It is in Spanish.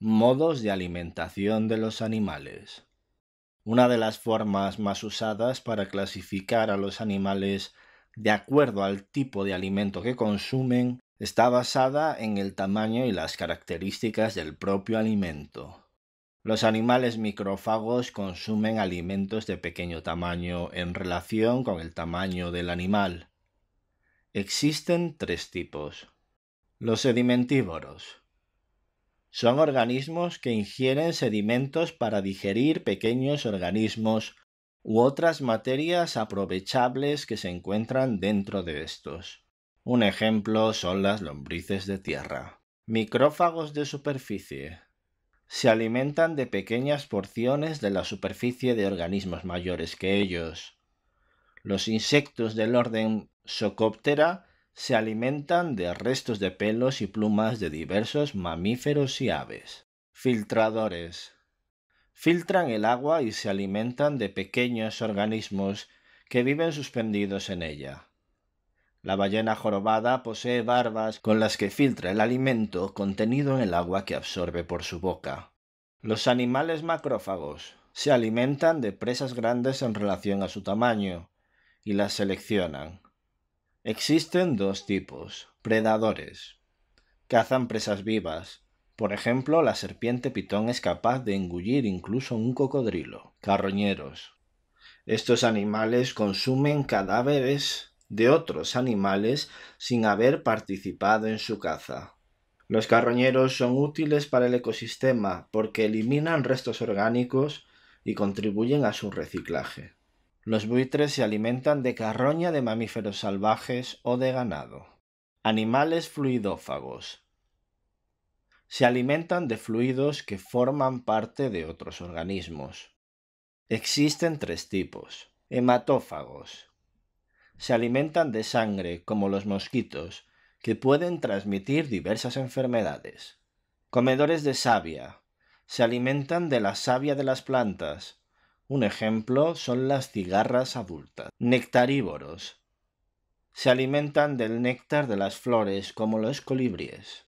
Modos de alimentación de los animales. Una de las formas más usadas para clasificar a los animales de acuerdo al tipo de alimento que consumen está basada en el tamaño y las características del propio alimento. Los animales micrófagos consumen alimentos de pequeño tamaño en relación con el tamaño del animal. Existen tres tipos. Los sedimentívoros. Son organismos que ingieren sedimentos para digerir pequeños organismos u otras materias aprovechables que se encuentran dentro de estos. Un ejemplo son las lombrices de tierra. Micrófagos de superficie. Se alimentan de pequeñas porciones de la superficie de organismos mayores que ellos. Los insectos del orden Socoptera se alimentan de restos de pelos y plumas de diversos mamíferos y aves. Filtradores. Filtran el agua y se alimentan de pequeños organismos que viven suspendidos en ella. La ballena jorobada posee barbas con las que filtra el alimento contenido en el agua que absorbe por su boca. Los animales macrófagos se alimentan de presas grandes en relación a su tamaño y las seleccionan. Existen dos tipos, predadores. Cazan presas vivas. Por ejemplo, la serpiente pitón es capaz de engullir incluso un cocodrilo. Carroñeros. Estos animales consumen cadáveres de otros animales sin haber participado en su caza. Los carroñeros son útiles para el ecosistema porque eliminan restos orgánicos y contribuyen a su reciclaje. Los buitres se alimentan de carroña de mamíferos salvajes o de ganado. Animales fluidófagos. Se alimentan de fluidos que forman parte de otros organismos. Existen tres tipos. Hematófagos. Se alimentan de sangre, como los mosquitos, que pueden transmitir diversas enfermedades. Comedores de savia. Se alimentan de la savia de las plantas, un ejemplo son las cigarras adultas. Nectarívoros. Se alimentan del néctar de las flores como los colibríes.